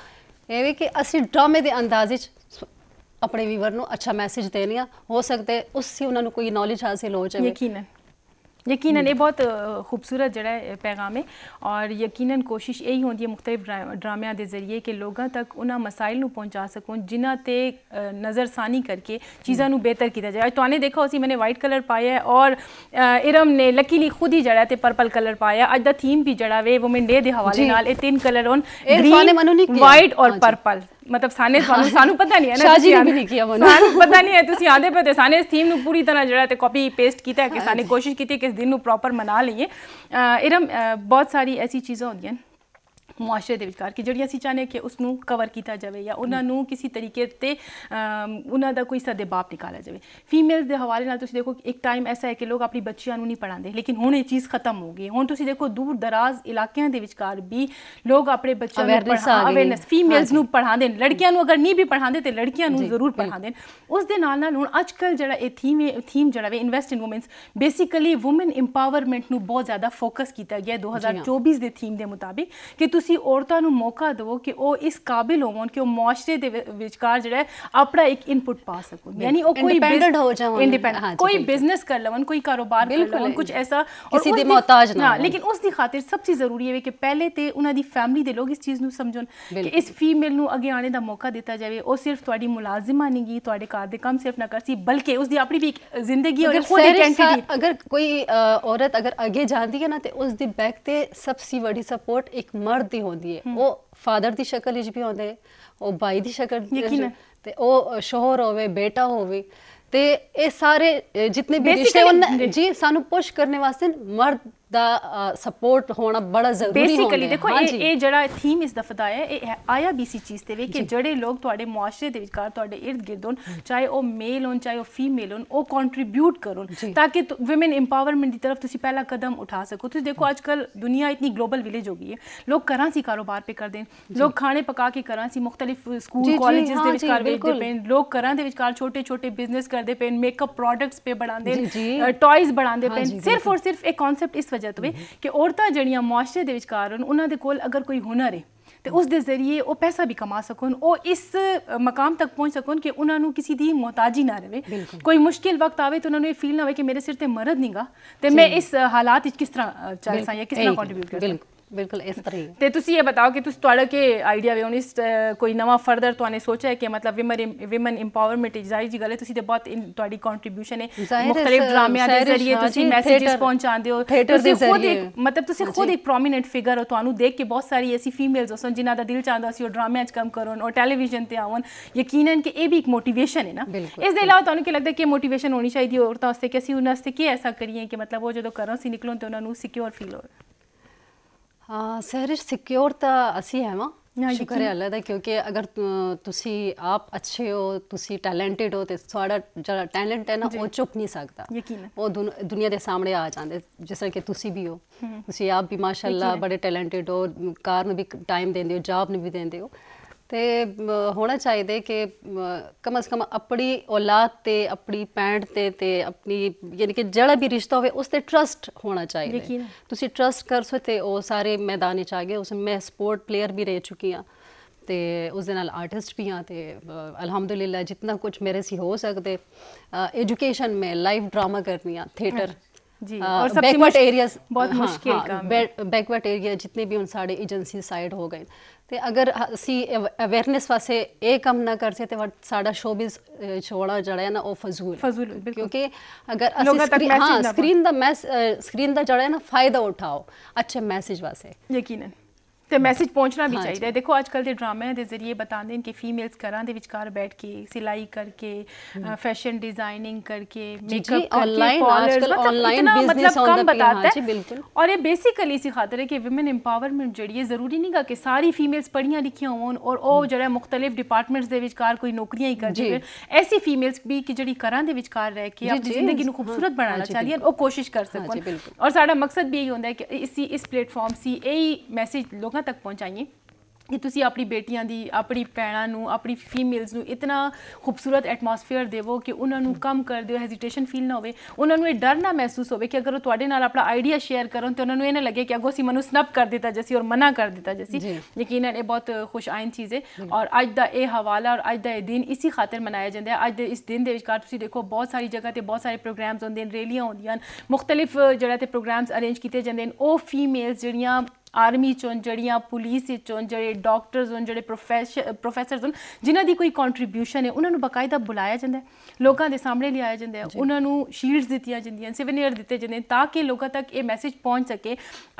ਐਵੇਂ ਕਿ ਅਸੀਂ ਡਰਾਮੇ ਦੇ ਅੰਦਾਜ਼ ਵਿੱਚ ਆਪਣੇ ਵੀਵਰ ਨੂੰ ਅੱਛਾ ਮੈਸੇਜ ਦੇਣੀ ਆ ਹੋ ਸਕਦਾ ਉਸ ਹੀ ਉਹਨਾਂ ਨੂੰ ਕੋਈ ਨੌਲੇਜ ਹਾਸਿਲ ਹੋ ਜਾਵੇ ਯਕੀਨਨ यकीन हम्म। ये बहुत खूबसूरत जड़ा पैगाम है और यकीन कोशिश यही होंगी है मुख्तलिफ ड्रामिया के जरिए कि लोगों तक उन्होंने मसाइल पहुँचा सकूँ जिन्हें नज़रसानी करके चीज़ों हम्म। बेहतर किया जाए तो देखा उसी मैंने वाइट कलर पाया है और इरम ने लकीली खुद ही जड़ा पर्पल कलर पाया अज का थीम भी जड़ा वे वुमेन डे दे हवाले तीन कलर उन वाइट और हाँ पर्पल ਮਤਲਬ ਸਾਨੇ ਤੁਹਾਨੂੰ ਸਾਨੂੰ ਪਤਾ ਨਹੀਂ ਹੈ ਨਾ ਸ਼ਾਹ ਜੀ ਨੇ ਵੀ ਨਹੀਂ ਕੀਤਾ ਮਨ ਸਾਨੂੰ ਪਤਾ ਨਹੀਂ ਹੈ ਤੁਸੀਂ ਆਦੇ ਪਤੇ ਸਾਨੇ ਇਸ ਥੀਮ ਨੂੰ ਪੂਰੀ ਤਰ੍ਹਾਂ ਜਿਹੜਾ ਤੇ ਕਾਪੀ ਪੇਸਟ ਕੀਤਾ ਹੈ ਕਿ ਸਾਨੇ ਕੋਸ਼ਿਸ਼ ਕੀਤੀ ਕਿ ਇਸ ਦਿਨ ਨੂੰ ਪ੍ਰੋਪਰ ਮਨਾ ਲਈਏ ਇਰਮ ਬਹੁਤ ਸਾਰੀ ਐਸੀ ਚੀਜ਼ਾਂ ਹੁੰਦੀਆਂ ਮੁਆਸ਼ਰੇ ਦੇ ਵਿਚਕਾਰ ਕਿ ਜਿਹੜੀਆਂ ਅਸੀਂ ਚਾਹਨੇ ਕਿ ਉਸ ਨੂੰ ਕਵਰ ਕੀਤਾ ਜਾਵੇ ਜਾਂ ਉਹਨਾਂ ਨੂੰ ਕਿਸੇ ਤਰੀਕੇ ਤੇ ਉਹਨਾਂ ਦਾ ਕੋਈ ਸਦੇਬਾਪ ਨਿਕਾਲਿਆ ਜਾਵੇ ਫੀਮੇਲਸ ਦੇ ਹਵਾਲੇ ਨਾਲ ਤੁਸੀਂ ਦੇਖੋ ਇੱਕ ਟਾਈਮ ਐਸਾ ਹੈ ਕਿ ਲੋਕ ਆਪਣੀ ਬੱਚੀਆਂ ਨੂੰ ਨਹੀਂ ਪੜਾਉਂਦੇ ਲੇਕਿਨ ਹੁਣ ਇਹ ਚੀਜ਼ ਖਤਮ ਹੋ ਗਈ ਹੁਣ ਤੁਸੀਂ ਦੇਖੋ ਦੂਰ ਦਰਾਜ਼ ਇਲਾਕਿਆਂ ਦੇ ਵਿਚਕਾਰ ਵੀ ਲੋਕ ਆਪਣੇ ਬੱਚਿਆਂ ਨੂੰ ਨੇ ਫੀਮੇਲਸ ਨੂੰ ਪੜਾਉਂਦੇ ਨੇ ਲੜਕੀਆਂ ਨੂੰ ਅਗਰ ਨਹੀਂ ਵੀ ਪੜਾਉਂਦੇ ਤੇ ਲੜਕੀਆਂ ਨੂੰ ਜ਼ਰੂਰ ਪੜਾਉਂਦੇ ਨੇ ਉਸ ਦੇ ਨਾਲ ਨਾਲ ਹੁਣ ਅੱਜਕੱਲ ਜਿਹੜਾ ਇਹ ਥੀਮ ਥੀਮ ਜਿਹੜਾ we invest in women's basically women empowerment ਨੂੰ ਬਹੁਤ ਜ਼ਿਆਦਾ ਫੋਕਸ ਕੀਤਾ ਗਿਆ 2024 ਦੇ ਥੀਮ ਦੇ ਮੁਤਾਬਿਕ ਕਿ ਤੁਸੀਂ ਤੁਸੀਂ ਔਰਤਾਂ ਨੂੰ ਮੌਕਾ ਦਿਵੋ ਕਿ ਉਹ ਇਸ ਕਾਬਿਲ ਹੋਵਣ ਕਿ ਉਹ ਮੁਆਸ਼ਰੇ ਦੇ ਵਿਚਕਾਰ ਜਿਹੜਾ ਆਪਣਾ ਇੱਕ ਇਨਪੁਟ ਪਾ ਸਕੋ ਯਾਨੀ ਉਹ ਕੋਈ ਇੰਡੀਪੈਂਡੈਂਟ ਹੋ ਜਾਵਾਂ ਇੰਡੀਪੈਂਡੈਂਟ ਕੋਈ ਬਿਜ਼ਨਸ ਕਰ ਲਵਣ ਕੋਈ ਕਾਰੋਬਾਰ ਕਰ ਲਵਣ ਕੁਝ ਐਸਾ ਕਿਸੇ ਦੇ ਮਹਤਾਜ ਨਾ ਲੇਕਿਨ ਉਸ ਦੀ ਖਾਤਰ ਸਭ ਤੋਂ ਜ਼ਰੂਰੀ ਹੈ ਕਿ ਪਹਿਲੇ ਤੇ ਉਹਨਾਂ ਦੀ ਫੈਮਿਲੀ ਦੇ ਲੋਕ ਇਸ ਚੀਜ਼ ਨੂੰ ਸਮਝਣ ਕਿ ਇਸ ਫੀਮੇਲ ਨੂੰ ਅੱਗੇ ਆਉਣ ਦਾ ਮੌਕਾ ਦਿੱਤਾ ਜਾਵੇ ਉਹ ਸਿਰਫ ਤੁਹਾਡੀ ਮੁਲਾਜ਼ਮਾ ਨਹੀਂਗੀ ਤੁਹਾਡੇ ਘਰ ਦੇ ਕੰਮ ਸਿਰਫ ਨਾ ਕਰਸੀ ਬਲਕਿ ਉਸ ਦੀ ਆਪਣੀ ਵੀ ਜ਼ਿੰਦਗੀ ਔਰ ਖੁਦ ਆਈਡੈਂਟੀਟੀ ਅਗਰ ਕੋਈ ਔਰਤ ਅਗਰ ਅੱਗੇ ਜਾਂਦੀ ਹੈ ਨਾ ਤੇ ਉਸ ਦੀ ਬੈਕ ਤੇ ਸਭ ਤੋਂ ਵੱਡੀ ਸਪੋਰਟ ਇੱਕ ਮਰਦ ਛੋਟੀ ਹੁੰਦੀ ਹੈ ਉਹ ਫਾਦਰ ਦੀ ਸ਼ਕਲ ਵਿੱਚ ਵੀ ਆਉਂਦੇ ਉਹ ਭਾਈ ਦੀ ਸ਼ਕਲ ਤੇ ਉਹ ਸ਼ੋਹਰ ਹੋਵੇ ਬੇਟਾ ਹੋਵੇ ਤੇ ਇਹ ਸਾਰੇ ਜਿੰਨੇ ਵੀ ਰਿਸ਼ਤੇ ਜੀ ਸਾਨੂੰ ਪੁਸ਼ ਕਰਨ ਵਾਸਤੇ ਮਰਦ ਦਾ ਸਪੋਰਟ ਹੋਣਾ ਬੜਾ ਜ਼ਰੂਰੀ ਹੁੰਦਾ ਹੈ ਬੇਸਿਕਲੀ ਦੇਖੋ ਇਹ ਜਿਹੜਾ ਥੀਮ ਇਸ ਦਫਾ ਦਾ ਹੈ ਇਹ ਆਇਆ ਬੀਸੀ ਚੀਜ਼ ਤੇ ਵੇਖ ਕਿ ਜਿਹੜੇ ਲੋਕ ਤੁਹਾਡੇ ਮੁਆਸ਼ਰੇ ਦੇ ਵਿਚਕਾਰ ਤੁਹਾਡੇ ird gird ਹੋਣ ਚਾਹੇ ਉਹ ਮੇਲ ਹੋਣ ਚਾਹੇ ਉਹ ਫੀਮੇਲ ਹੋਣ ਉਹ ਕੰਟਰੀਬਿਊਟ ਕਰਨ ਤਾਂ ਕਿ ਔਮਨ ਇੰਪਾਵਰਮੈਂਟ ਦੀ ਤਰਫ ਤੁਸੀਂ ਪਹਿਲਾ ਕਦਮ ਉਠਾ ਸਕੋ ਤੁਸੀਂ ਦੇਖੋ ਅੱਜ ਕੱਲ ਦੁਨੀਆ ਇਤਨੀ ਗਲੋਬਲ ਵਿਲੇਜ ਹੋ ਗਈ ਹੈ ਲੋਕ ਘਰਾਂ ਸੀ ਕਾਰੋਬਾਰ ਪੇ ਕਰਦੇ ਲੋਕ ਖਾਣੇ ਪਕਾ ਕੇ ਘਰਾਂ ਸੀ ਮੁxtਲਿਫ ਸਕੂਲ ਕਾਲਜਸ ਦੇ ਵਿਚਕਾਰ ਵੇਚਦੇ ਪੈਣ ਲੋਕ ਘਰਾਂ ਦੇ ਵਿਚਕਾਰ ਛੋਟੇ ਛੋਟੇ ਬਿਜ਼ਨਸ ਕਰਦੇ ਪੈਣ ਮੇਕਅਪ ਪ੍ਰੋਡਕਟਸ ਪੇ ਬਣਾਉਂਦੇ ਟੌਇਜ਼ ਬਣਾਉਂਦੇ ਪੈਣ ਸਿਰਫ ਔਰ ਸਿਰਫ ਇੱਕ ਕਨਸੈਪਟ ਇਸ ਵਜ੍ਹਾ ਤੋਂ ਕਿ ਔਰਤਾਂ ਜਿਹੜੀਆਂ ਮੁਆਸ਼ਰੇ ਦੇ ਵਿਚਕਾਰ ਹਨ ਉਹਨਾਂ ਦੇ ਕੋਲ ਅਗਰ ਕੋਈ ਹੁਨਰ ਹੈ ਤੇ ਉਸ ਦੇ ਜ਼ਰੀਏ ਉਹ ਪੈਸਾ ਵੀ ਕਮਾ ਸਕਣ ਉਹ ਇਸ ਮਕਾਮ ਤੱਕ ਪਹੁੰਚ ਸਕਣ ਕਿ ਉਹਨਾਂ ਨੂੰ ਕਿਸੇ ਦੀ ਮੁਹਤਾਜੀ ਨਾ ਰਵੇ ਕੋਈ ਮੁਸ਼ਕਿਲ ਵਕਤ ਆਵੇ ਤਾਂ ਉਹਨਾਂ ਨੂੰ ਇਹ ਫੀਲ ਨਾ ਹੋਵੇ ਕਿ ਮੇਰੇ ਸਿਰ ਤੇ ਮਰਦ ਨਹੀਂਗਾ ਤੇ ਮੈਂ ਇਸ ਹਾਲਾਤ ਵਿੱਚ ਕਿਸ ਤਰ੍ਹਾਂ ਚੱਲ ਸਾਂ ਜਾਂ ਕਿਸ ਤਰ੍ਹਾਂ ਕੰਟਰੀਬਿਊਟ ਕਰ ਸਕਾਂ ਬਿਲਕੁਲ ਇਸ ਤਰ੍ਹਾਂ ਤੇ ਤੁਸੀਂ ਇਹ ਬਤਾਓ ਕਿ ਤੁਸੀਂ ਤੁਹਾਡਾ ਕੀ ਆਈਡੀਆ ਵੇ ਓਨਿਸਟ ਕੋਈ ਨਵਾਂ ਫਰਦਰ ਤੁਹਾਨੂੰ ਸੋਚਿਆ ਹੈ ਕਿ ਮਤਲਬ ਵਿਮਨ ਵਿਮਨ ਇੰਪਾਵਰਮੈਂਟ ਜਾਈ ਜੀ ਗੱਲ ਹੈ ਤੁਸੀਂ ਤੇ ਬਹੁਤ ਤੁਹਾਡੀ ਕੰਟਰੀਬਿਊਸ਼ਨ ਹੈ ਮੁxtਲਿਫ ਡਰਾਮਿਆਂ ਦੇ ਜ਼ਰੀਏ ਤੁਸੀਂ ਮੈਸੇजेस ਪਹੁੰਚਾਉਂਦੇ ਹੋ ਥੀਏਟਰ ਤੁਸੀਂ ਖੁਦ ਇੱਕ ਮਤਲਬ ਤੁਸੀਂ ਖੁਦ ਇੱਕ ਪ੍ਰੋਮੀਨੈਂਟ ਫਿਗਰ ਹੋ ਤੁਹਾਨੂੰ ਦੇਖ ਕੇ ਬਹੁਤ ਸਾਰੀ ਐਸੀ ਫੀਮੇਲਸ ਹੋਸਨ ਜਿਨ੍ਹਾਂ ਦਾ ਦਿਲ ਚਾਹੁੰਦਾ ਸੀ ਉਹ ਡਰਾਮਿਆਂ 'ਚ ਕੰਮ ਕਰਨ ਔਰ ਟੈਲੀਵਿਜ਼ਨ ਤੇ ਆਉਣ ਯਕੀਨਨ ਕਿ ਇਹ ਵੀ ਇੱਕ ਮੋਟੀਵੇਸ਼ਨ ਹੈ ਨਾ ਇਸ ਦੇ ਇਲਾਵਾ ਤੁਹਾਨੂੰ ਕੀ ਲੱਗਦਾ ਕਿ ਮੋਟੀਵੇਸ਼ਨ ਹੋਣੀ ਚਾਹੀਦੀ ਔਰਤਾਂ ਵਾਸਤੇ ਕਿ ਅਸੀਂ ਉਹਨਾਂ ਵਾਸਤੇ ਕੀ ਐਸਾ ਕਰੀਏ ਕਿ ਮਤਲਬ ਉਹ ਜਦੋਂ ਘਰੋਂ ਸੀ ਨਿਕਲਣ ਤੇ ਉਹਨਾਂ ਨੂੰ ਸਿਕਿਉਰ ਫੀਲ ਹੋਵੇ ਸਹਿਰਿਸ਼ ਸਿਕਿਉਰ ਤਾਂ ਅਸੀਂ ਹੈ ਵਾ ਸ਼ੁਕਰ ਹੈ ਅੱਲਾ ਦਾ ਕਿਉਂਕਿ ਅਗਰ ਤੁਸੀਂ ਆਪ ਅੱਛੇ ਹੋ ਤੁਸੀਂ ਟੈਲੈਂਟਡ ਹੋ ਤੇ ਤੁਹਾਡਾ ਜਿਹੜਾ ਟੈਲੈਂਟ ਹੈ ਨਾ ਉਹ ਚੁੱਪ ਨਹੀਂ ਸਕਦਾ ਉਹ ਦੁਨੀਆ ਦੇ ਸਾਹਮਣੇ ਆ ਜਾਂਦੇ ਜਿਸ ਤਰ੍ਹਾਂ ਕਿ ਤੁਸੀਂ ਵੀ ਹੋ ਤੁਸੀਂ ਆਪ ਵੀ ਮਾਸ਼ਾਅੱਲਾ ਬੜੇ ਟੈਲੈਂਟਡ ਹੋ ਕਾਰਨ ਵੀ ਟਾਈਮ ਦਿੰਦੇ ਹੋ ਜੌਬ ਨੂੰ ਵੀ ਦਿੰਦੇ ਹੋ ਤੇ ਹੋਣਾ ਚਾਹੀਦਾ ਕਿ ਕਮ ਸੇ ਕਮ ਆਪਣੀ ਔਲਾਦ ਤੇ ਆਪਣੀ ਪੈਂਟ ਤੇ ਤੇ ਆਪਣੀ ਯਾਨੀ ਕਿ ਜਿਹੜਾ ਵੀ ਰਿਸ਼ਤਾ ਹੋਵੇ ਉਸ ਤੇ ਟਰਸਟ ਹੋਣਾ ਚਾਹੀਦਾ ਤੁਸੀਂ ਟਰਸਟ ਕਰ ਸੋ ਤੇ ਉਹ ਸਾਰੇ ਮੈਦਾਨੇ ਚ ਆ ਗਏ ਉਸ ਮੈਂ ਸਪੋਰਟ ਪਲੇਅਰ ਵੀ ਰਹਿ ਚੁੱਕੀ ਆ ਤੇ ਉਸ ਦੇ ਨਾਲ ਆਰਟਿਸਟ ਵੀ ਆ ਤੇ ਅਲਹਮਦੁਲਿਲਾ ਜਿੰਨਾ ਕੁਝ ਮੇਰੇ ਸੀ ਹੋ ਸਕਦੇ ਐਜੂਕੇਸ਼ਨ ਮੇ ਲਾਈਵ ਡਰਾਮਾ ਕਰਨੀ ਆ ਥੀਏਟਰ ਜੀ ਔਰ सबसे बैकवर्ड एरियाज बहुत हाँ, मुश्किल हाँ, काम बैकवर्ड एरिया जितने भी उन सारे एजेंसी ਤੇ ਅਗਰ ਅਸੀਂ ਅਵੇਅਰਨੈਸ ਵਾਸਤੇ ਇਹ ਕੰਮ ਨਾ ਕਰਦੇ ਤੇ ਸਾਡਾ ਸ਼ੋਬਿਜ਼ ਛੋੜਾ ਜੜਿਆ ਨਾ ਉਹ ਫਜ਼ੂਲ ਫਜ਼ੂਲ ਕਿਉਂਕਿ ਅਗਰ ਅਸੀਂ ਹਾਂ ਸਕਰੀਨ ਦਾ ਮੈਸ ਸਕਰੀਨ ਦਾ ਜੜਿਆ ਨਾ ਫਾਇਦਾ ਉਠਾਓ ਅੱਛੇ ਮੈਸੇਜ ਵਾਸਤੇ ਯਕੀਨਨ ਤੇ ਮੈਸੇਜ ਪਹੁੰਚਣਾ ਵੀ ਚਾਹੀਦਾ ਹੈ ਦੇਖੋ ਅੱਜ ਕੱਲ ਦੇ ਡਰਾਮਿਆਂ ਦੇ ਜ਼ਰੀਏ ਬਤਾਉਂਦੇ ਨੇ ਕਿ ਫੀਮੇਲਸ ਘਰਾਂ ਦੇ ਵਿਚਕਾਰ ਬੈਠ ਕੇ ਸਿਲਾਈ ਕਰਕੇ ਫੈਸ਼ਨ ਡਿਜ਼ਾਈਨਿੰਗ ਕਰਕੇ ਮੇਕਅਪ ਆਨਲਾਈਨ ਆजकल ऑनलाइन बिजनेस ऑन द ਹੈ है बिल्कुल और ये बेसिकली इसी खातिर है कि वुमेन एम्पावरमेंट ਜ਼ਰੂਰੀ है ਕਿ नहीं गा कि सारी फीमेल्स पढ़ियां लिखियां ਉਹ ਜਿਹੜਾ ਮੁxtਲਿਫ ਡਿਪਾਰਟਮੈਂਟਸ ਦੇ ਵਿਚਕਾਰ ਕੋਈ ਨੌਕਰੀਆਂ ਹੀ ਕਰਦੇ ਨੇ ਐਸੀ ਫੀਮੇਲਸ ਵੀ ਕਿ ਜਿਹੜੀ ਘਰਾਂ ਦੇ ਵਿਚਕਾਰ ਰਹਿ ਕੇ ਆਪਣੀ ਜ਼ਿੰਦਗੀ ਨੂੰ ਖੂਬਸੂਰਤ ਬਣਾਉਣਾ ਚਾਹਦੀਆਂ ਉਹ ਕੋਸ਼ਿਸ਼ ਕਰ ਸਕਣ ਔਰ ਸਾਡਾ ਮਕਸਦ ਵੀ ਇਹ ਹੁੰਦਾ ਹੈ ਕਿ ਇਸ ਇਸ ਪਲੇਟਫਾਰਮ ਸੀ ਇਹ ਮੈਸੇਜ ਲੋਕ ਲੋਕਾਂ ਤੱਕ ਪਹੁੰਚਾਈਏ ਕਿ ਤੁਸੀਂ ਆਪਣੀ ਬੇਟੀਆਂ ਦੀ ਆਪਣੀ ਪੈਣਾ ਨੂੰ ਆਪਣੀ ਫੀਮੇਲਸ ਨੂੰ ਇਤਨਾ ਖੂਬਸੂਰਤ ਐਟਮੋਸਫੇਅਰ ਦੇਵੋ ਕਿ ਉਹਨਾਂ ਨੂੰ ਕੰਮ ਕਰ ਦਿਓ ਹੈਜ਼ਿਟੇਸ਼ਨ ਫੀਲ ਨਾ ਹੋਵੇ ਉਹਨਾਂ ਨੂੰ ਇਹ ਡਰ ਨਾ ਮਹਿਸੂਸ ਹੋਵੇ ਕਿ ਅਗਰ ਉਹ ਤੁਹਾਡੇ ਨਾਲ ਆਪਣਾ ਆਈਡੀਆ ਸ਼ੇਅਰ ਕਰਨ ਤੇ ਉਹਨਾਂ ਨੂੰ ਇਹ ਨਾ ਲੱਗੇ ਕਿ ਅਗੋ ਸੀ ਮਨੂੰ ਸਨਪ ਕਰ ਦਿੱਤਾ ਜੈਸੀ ਔਰ ਮਨਾ ਕਰ ਦਿੱਤਾ ਜੈਸੀ ਯਕੀਨਨ ਇਹ ਬਹੁਤ ਖੁਸ਼ ਆਇਨ ਚੀਜ਼ ਹੈ ਔਰ ਅੱਜ ਦਾ ਇਹ ਹਵਾਲਾ ਔਰ ਅੱਜ ਦਾ ਇਹ ਦਿਨ ਇਸੇ ਖਾਤਰ ਮਨਾਇਆ ਜਾਂਦਾ ਹੈ ਅੱਜ ਦੇ ਇਸ ਦਿਨ ਦੇ ਵਿਚਕਾਰ ਤੁਸੀਂ ਦੇਖੋ ਬਹੁਤ ਸਾਰੀ ਜਗ੍ਹਾ ਤੇ ਬਹੁਤ ਸਾਰੇ ਪ੍ਰੋਗਰਾਮਸ ਹੁੰਦੇ ਨੇ ਰੈਲੀਆਂ ਹੁੰਦੀਆਂ ਹਨ ਮੁxtਲਿਫ ਜਿਹੜਾ ਤੇ ਪ੍ਰੋਗਰਾਮਸ ਅਰੇਂਜ ਕੀਤੇ ਜਾਂਦੇ ਨੇ ਉਹ ਫੀਮੇਲਸ ਜਿਹੜੀਆਂ ਆਰਮੀ ਚੋਂ ਜੜੀਆਂ ਪੁਲਿਸ ਚੋਂ ਜੜੇ ਡਾਕਟਰਸ ਹੋਣ ਜਿਹੜੇ ਪ੍ਰੋਫੈਸਰਸ ਹੋਣ ਜਿਨ੍ਹਾਂ ਦੀ ਕੋਈ ਕੰਟਰੀਬਿਊਸ਼ਨ ਹੈ ਉਹਨਾਂ ਨੂੰ ਬਕਾਇਦਾ ਬੁਲਾਇਆ ਜਾਂਦਾ ਲੋਕਾਂ ਦੇ ਸਾਹਮਣੇ ਲਿਆਇਆ ਜਾਂਦਾ ਉਹਨਾਂ ਨੂੰ ਸ਼ੀਲਡਸ ਦਿੱਤੀਆਂ ਜਾਂਦੀਆਂ ਸਿਵਨੀਅਰ ਦਿੱਤੇ ਜਾਂਦੇ ਤਾਂ ਕਿ ਲੋਕਾਂ ਤੱਕ ਇਹ ਮੈਸੇਜ ਪਹੁੰਚ ਸਕੇ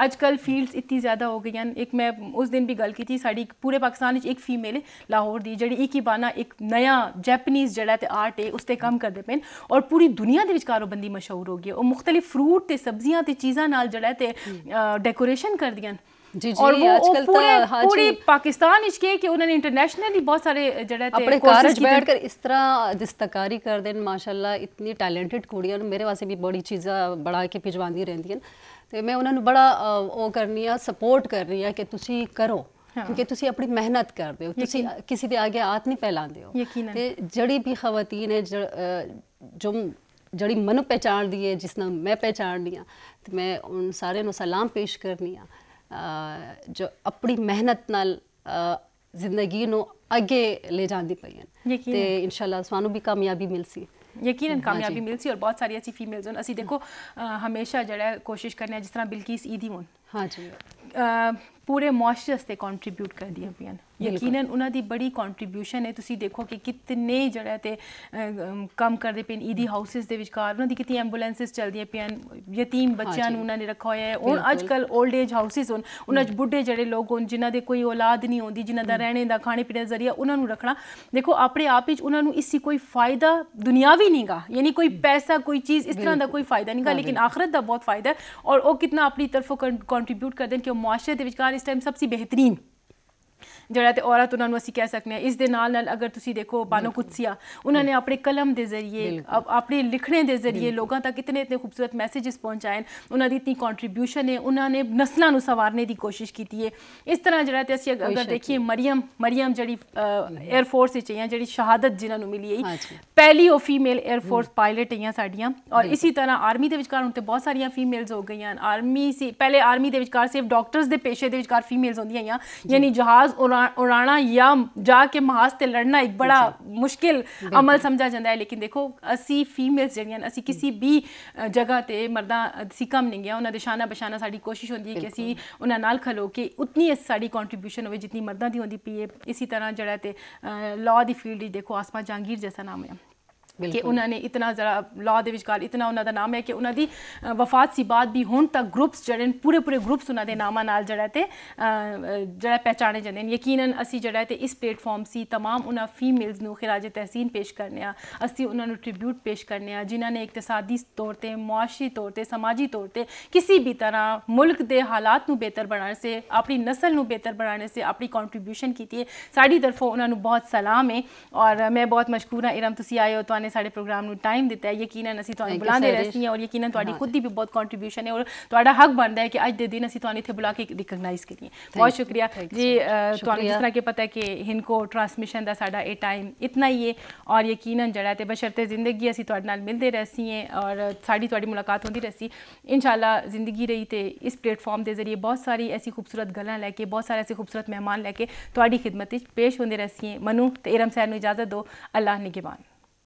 ਅੱਜ ਕੱਲ ਫੀਲਡਸ ਇਤਨੀ ਜ਼ਿਆਦਾ ਹੋ ਗਈਆਂ ਇੱਕ ਮੈਂ ਉਸ ਦਿਨ ਵੀ ਗੱਲ ਕੀਤੀ ਸਾਡੀ ਪੂਰੇ ਪਾਕਿਸਤਾਨ ਵਿੱਚ ਇੱਕ ਫੀਮੇਲ ਲਾਹੌਰ ਦੀ ਜਿਹੜੀ ਇੱਕ ਹੀ ਬਾਨਾ ਇੱਕ ਨਿਆ ਜੈਪਨੀਜ਼ ਜਿਹੜਾ ਤੇ ਆਰਟ ਹੈ ਉਸ ਤੇ ਕੰਮ ਕਰਦੇ ਪੈਣ ਔਰ ਪੂਰੀ ਦੁਨੀਆ ਦੇ ਵਿੱਚ ਕਾਰੋਬੰਦੀ ਮਸ਼ਹੂਰ ਹੋ ਗਈ ਉਹ ਮੁxtਲਿਫ ਫਰੂਟ ਤੇ ਸਬਜ਼ੀਆਂ ਤੇ ਚੀਜ਼ਾਂ ਨਾਲ ਜਿਹੜਾ ਤੇ ਡੈਕੋਰੇਸ਼ਨ ਕਰਦੀਆਂ जी जी, और वो, पूरे तो, हाँ पाकिस्तान कि उन्होंने इंटरनेशनली बहुत सारे अपने कारज बैठकर इस तरह दस्तकारी कर माशाल्लाह इतनी टैलेंटेड कुड़ियां मेरे वास्ते भी बड़ी बढ़ा के तो मैं उन्होंने बड़ा करनी है सपोर्ट करनी है कि करो हाँ। क्योंकि अपनी मेहनत कर दे किसी के आगे हाथ नहीं फैलाते हो जड़ी भी खवतीन है जो जड़ी मनु पहचान दी है जिसना मैं पहचान दी हाँ तो मैं उन सारे सलाम पेश करनी हाँ ਜੋ ਆਪਣੀ ਮਿਹਨਤ ਨਾਲ ਜ਼ਿੰਦਗੀ ਨੂੰ ਅੱਗੇ ਲੈ ਜਾਂਦੀ ਪਈਆਂ ਤੇ ਇਨਸ਼ਾਅੱਲਾ ਸਾਨੂੰ ਵੀ ਕਾਮਯਾਬੀ ਮਿਲਸੀ ਯਕੀਨਨ ਕਾਮਯਾਬੀ ਮਿਲ ਸੀ ਔਰ ਬਹੁਤ ਸਾਰੀ ਐਸੀ ਫੀਮੇਲਸ ਹਨ ਅਸੀਂ ਦੇਖੋ ਹਮੇਸ਼ਾ ਜਿਹੜਾ ਕੋਸ਼ਿਸ਼ ਕਰਨੇ ਜਿਸ ਤਰ੍ਹਾਂ ਬਿਲਕੀਸ ਈਦੀ ਹੋਣ ਹਾਂਜੀ ਪੂਰੇ ਮੌਸ਼ਰਸ ਤੇ ਕੰਟਰੀਬਿਊਟ ਕਰਦੀਆਂ ਪਈਆਂ ਯਕੀਨਨ ਉਹਨਾਂ ਦੀ ਬੜੀ ਕੰਟਰੀਬਿਊਸ਼ਨ ਹੈ ਤੁਸੀਂ ਦੇਖੋ ਕਿ ਕਿੰਨੇ ਜਿਹੜਾ ਤੇ ਕੰਮ ਕਰਦੇ ਪਏ ਇਹਦੀ ਹਾਊਸਸ ਦੇ ਵਿਚਕਾਰ ਉਹਨਾਂ ਦੀ ਕਿਤੇ ਐਂਬੂਲੈਂਸਸ ਚਲਦੀਆਂ ਪਈਆਂ ਯਤੀਮ ਬੱਚਿਆਂ ਨੂੰ ਉਹਨਾਂ ਨੇ ਰੱਖਿਆ ਹੋਇਆ ਹੈ ਹੁਣ ਅੱਜ ਕੱਲ 올ਡ ਏਜ ਹਾਊਸਸ ਹੁਣ ਉਹਨਾਂ ਚ ਬੁੱਢੇ ਜਿਹੜੇ ਲੋਕ ਹੁਣ ਜਿਨ੍ਹਾਂ ਦੇ ਕੋਈ ਔਲਾਦ ਨਹੀਂ ਹੁੰਦੀ ਜਿਨ੍ਹਾਂ ਦਾ ਰਹਿਣੇ ਦਾ ਖਾਣੇ ਪੀਣੇ ਦਾ ਜ਼ਰੀਆ ਉਹਨਾਂ ਨੂੰ ਰੱਖਣਾ ਦੇਖੋ ਆਪਣੇ ਆਪ ਵਿੱਚ ਉਹਨਾਂ ਨੂੰ ਇਸ ਕੋਈ ਫਾਇਦਾ ਦੁਨਿਆਵੀ ਨਹੀਂਗਾ ਯਾਨੀ ਕੋਈ ਪੈਸਾ ਕੋਈ ਚੀਜ਼ ਇਸ ਤਰ੍ਹਾਂ ਦਾ ਕੋਈ ਫਾਇਦਾ ਨਹੀਂਗਾ ਲੇਕਿਨ ਆਖਰਤ ਦਾ ਬਹੁਤ ਫਾਇਦਾ ਹੈ ਔਰ ਉਹ ਕਿੰਨਾ ਆਪਣੀ ਤਰਫੋਂ ਕੰਟਰੀਬਿਊਟ ਕਰਦੇ ਨੇ ਕਿ ਉਹ ਮੁਆਸ਼ਰੇ ਦੇ ਵਿਚਕਾਰ इस टाइम सबसे बेहतरीन ਜਿਹੜਾ ਤੇ ਔਰਤ ਉਹਨਾਂ ਨੂੰ ਅਸੀਂ ਕਹਿ ਸਕਦੇ ਹਾਂ ਇਸ ਦੇ ਨਾਲ ਨਾਲ ਅਗਰ ਤੁਸੀਂ ਦੇਖੋ ਬਾਨੋ ਕੁਤਸੀਆ ਉਹਨਾਂ ਨੇ ਆਪਣੇ ਕਲਮ ਦੇ ਜ਼ਰੀਏ ਆਪਣੇ ਲਿਖਣੇ ਦੇ ਜ਼ਰੀਏ ਲੋਕਾਂ ਤੱਕ ਕਿਤਨੇ ਇਤਨੇ ਖੂਬਸੂਰਤ ਮੈਸੇजेस ਪਹੁੰਚਾਏ ਉਹਨਾਂ ਦੀ ਇਤਨੀ ਕੰਟਰੀਬਿਊਸ਼ਨ ਹੈ ਉਹਨਾਂ ਨੇ ਨਸਲਾਂ ਨੂੰ ਸਵਾਰਨੇ ਦੀ ਕੋਸ਼ਿਸ਼ ਕੀਤੀ ਹੈ ਇਸ ਤਰ੍ਹਾਂ ਜਿਹੜਾ ਤੇ ਅਸੀਂ ਅਗਰ ਦੇਖੀਏ ਮਰੀਮ ਮਰੀਮ ਜਿਹੜੀ 에ਅਰ ਫੋਰਸ ਵਿੱਚ ਹੈ ਜਿਹੜੀ ਸ਼ਹਾਦਤ ਜਿਨ੍ਹਾਂ ਨੂੰ ਮਿਲੀ ਹੈ ਪਹਿਲੀ ਉਹ ਫੀਮੇਲ 에ਅਰ ਫੋਰਸ ਪਾਇਲਟ ਹੈ ਸਾਡੀਆਂ ਔਰ ਇਸੇ ਤਰ੍ਹਾਂ ਆਰਮੀ ਦੇ ਵਿਚਕਾਰ ਹੁਣ ਤੇ ਬਹੁਤ ਸਾਰੀਆਂ ਫੀਮੇਲਸ ਹੋ ਗਈਆਂ ਆਰਮੀ ਸੀ ਪਹਿਲੇ ਆਰਮੀ ਦੇ ਵਿਚਕਾਰ ਸਿਰਫ ਡਾਕਟਰਸ ਦੇ ਪੇਸ਼ੇ ਦੇ ਵਿਚਕਾਰ ਫੀਮੇਲਸ ਹੁੰਦੀਆਂ ਆ ਯਾਨੀ ਜਹਾਜ਼ ਉਰਾਣਾ ਜਾਂ ਜਾ ਕੇ ਮਹਾਸ ਤੇ ਲੜਨਾ ਇੱਕ ਬੜਾ ਮੁਸ਼ਕਿਲ ਅਮਲ ਸਮਝਿਆ ਜਾਂਦਾ ਹੈ ਲੇਕਿਨ ਦੇਖੋ ਅਸੀਂ ਫੀਮੇਲਸ ਜਿਹੜੀਆਂ ਅਸੀਂ ਕਿਸੇ ਵੀ ਜਗ੍ਹਾ ਤੇ ਮਰਦਾਂ ਅਸੀਂ ਕਮ ਨਹੀਂ ਗਿਆ ਉਹਨਾਂ ਦੇ ਸ਼ਾਨਾ ਬਸ਼ਾਨਾ ਸਾਡੀ ਕੋਸ਼ਿਸ਼ ਹੁੰਦੀ ਹੈ ਕਿ ਅਸੀਂ ਉਹਨਾਂ ਨਾਲ ਖਲੋ ਕੇ ਉਤਨੀ ਸਾਡੀ ਕੰਟਰੀਬਿਊਸ਼ਨ ਹੋਵੇ ਜਿੰਨੀ ਮਰਦਾਂ ਦੀ ਹੁੰਦੀ ਪਈ ਹੈ ਇਸੇ ਤਰ੍ਹਾਂ ਜਿਹੜਾ ਤੇ ਲਾਅ ਦੀ ਫੀਲਡ ਵਿੱਚ ਦੇਖੋ ਆਸਮਾ ਜਹਾਂਗੀਰ ਜੈਸਾ ਨਾਮ ਹੈ ਕਿ ਉਹਨਾਂ ਨੇ ਇਤਨਾ ਜ਼ਰਾ ਲਾਅ ਦੇ ਵਿਚਕਾਰ ਇਤਨਾ ਉਹਨਾਂ ਦਾ ਨਾਮ ਹੈ ਕਿ ਉਹਨਾਂ ਦੀ ਵਫਾਤ ਸੀ ਬਾਅਦ ਵੀ ਹੁਣ ਤੱਕ ਗਰੁੱਪਸ ਜਿਹੜੇ ਪੂਰੇ ਪੂਰੇ ਗਰੁੱਪਸ ਉਹਨਾਂ ਦੇ ਨਾਮਾਂ ਨਾਲ ਜਿਹੜਾ ਤੇ ਜਿਹੜਾ ਪਹਿਚਾਣੇ ਜਾਂਦੇ ਨੇ ਯਕੀਨਨ ਅਸੀਂ ਜਿਹੜਾ ਤੇ ਇਸ ਪਲੇਟਫਾਰਮ ਸੀ तमाम ਉਹਨਾਂ ਫੀਮੇਲਸ ਨੂੰ ਖਿਰਾਜ ਤਹਿਸੀਨ ਪੇਸ਼ ਕਰਨੇ ਆ ਅਸੀਂ ਉਹਨਾਂ ਨੂੰ ਟ੍ਰਿਬਿਊਟ ਪੇਸ਼ ਕਰਨੇ ਆ ਜਿਨ੍ਹਾਂ ਨੇ ਇਕਤਸਾਦੀ ਤੌਰ ਤੇ ਮਾਸ਼ੀ ਤੌਰ ਤੇ ਸਮਾਜੀ ਤੌਰ ਤੇ ਕਿਸੇ ਵੀ ਤਰ੍ਹਾਂ ਮੁਲਕ ਦੇ ਹਾਲਾਤ ਨੂੰ ਬਿਹਤਰ ਬਣਾਉਣ ਸੇ ਆਪਣੀ نسل ਨੂੰ ਬਿਹਤਰ ਬਣਾਉਣ ਸੇ ਆਪਣੀ ਕੰਟਰੀਬਿਊਸ਼ਨ ਕੀਤੀ ਹੈ ਸਾਡੀ ਤਰਫੋਂ ਉਹਨਾਂ ਨੂੰ ਬਹੁਤ ਸਲਾਮ ਹੈ ਔਰ ਮੈਂ ਬਹੁਤ ਮਸ਼ਕੂਰ ਹਾਂ ਇਰਮ ਤੁਸੀਂ ਆਏ ਹੋ ਤੁਹਾਨੂੰ ਨੇ ਸਾਡੇ ਪ੍ਰੋਗਰਾਮ ਨੂੰ ਟਾਈਮ ਦਿੱਤਾ ਹੈ ਯਕੀਨਨ ਅਸੀਂ ਤੁਹਾਨੂੰ ਬੁਲਾਉਂਦੇ ਰਹਿੰਦੇ ਹਾਂ ਔਰ ਯਕੀਨਨ ਤੁਹਾਡੀ ਖੁਦ ਦੀ ਵੀ ਬਹੁਤ ਕੰਟਰੀਬਿਊਸ਼ਨ ਹੈ ਔਰ ਤੁਹਾਡਾ ਹੱਕ ਬਣਦਾ ਹੈ ਕਿ ਅੱਜ ਦੇ ਦਿਨ ਅਸੀਂ ਤੁਹਾਨੂੰ ਇੱਥੇ ਬੁਲਾ ਕੇ ਰਿਕਗਨਾਈਜ਼ ਕਰੀਏ ਬਹੁਤ ਸ਼ੁਕਰੀਆ ਜੀ ਤੁਹਾਨੂੰ ਜਿਸ ਤਰ੍ਹਾਂ ਕਿ ਪਤਾ ਹੈ ਕਿ ਹਿੰਕੋ ਟਰਾਂਸਮਿਸ਼ਨ ਦਾ ਸਾਡਾ ਇਹ ਟਾਈਮ ਇਤਨਾ ਹੀ ਹੈ ਔਰ ਯਕੀਨਨ ਜੜਾ ਤੇ ਬਸ਼ਰਤੇ ਜ਼ਿੰਦਗੀ ਅਸੀਂ ਤੁਹਾਡੇ ਨਾਲ ਮਿਲਦੇ ਰਹਸੀ ਹੈ ਔਰ ਸਾਡੀ ਤੁਹਾਡੀ ਮੁਲਾਕਾਤ ਹੁੰਦੀ ਰਹੀ ਇਨਸ਼ਾਅੱਲਾ ਜ਼ਿੰਦਗੀ ਰਹੀ ਤੇ ਇਸ ਪਲੇਟਫਾਰਮ ਦੇ ਜ਼ਰੀਏ ਬਹੁਤ ਸਾਰੀ ਐਸੀ ਖੂਬਸੂਰਤ ਗੱਲਾਂ ਲੈ ਕੇ ਬਹੁਤ ਸਾਰੇ ਐਸੇ ਖੂਬਸੂਰਤ ਮਹਿਮਾਨ ਲੈ ਕੇ ਤੁਹਾਡੀ ਖਿਦਮਤ ਵਿੱਚ ਪੇਸ਼ ਹੁੰਦੇ ਰਹਸੀ ਹੈ ਮਨੂ ਤੇ ਇਰਮ ਸਹਿਰ ਨੂੰ ਇਜਾਜ਼ਤ ਦਿਓ ਅੱਲਾਹ ਨਿਗਹਿਬਾਨ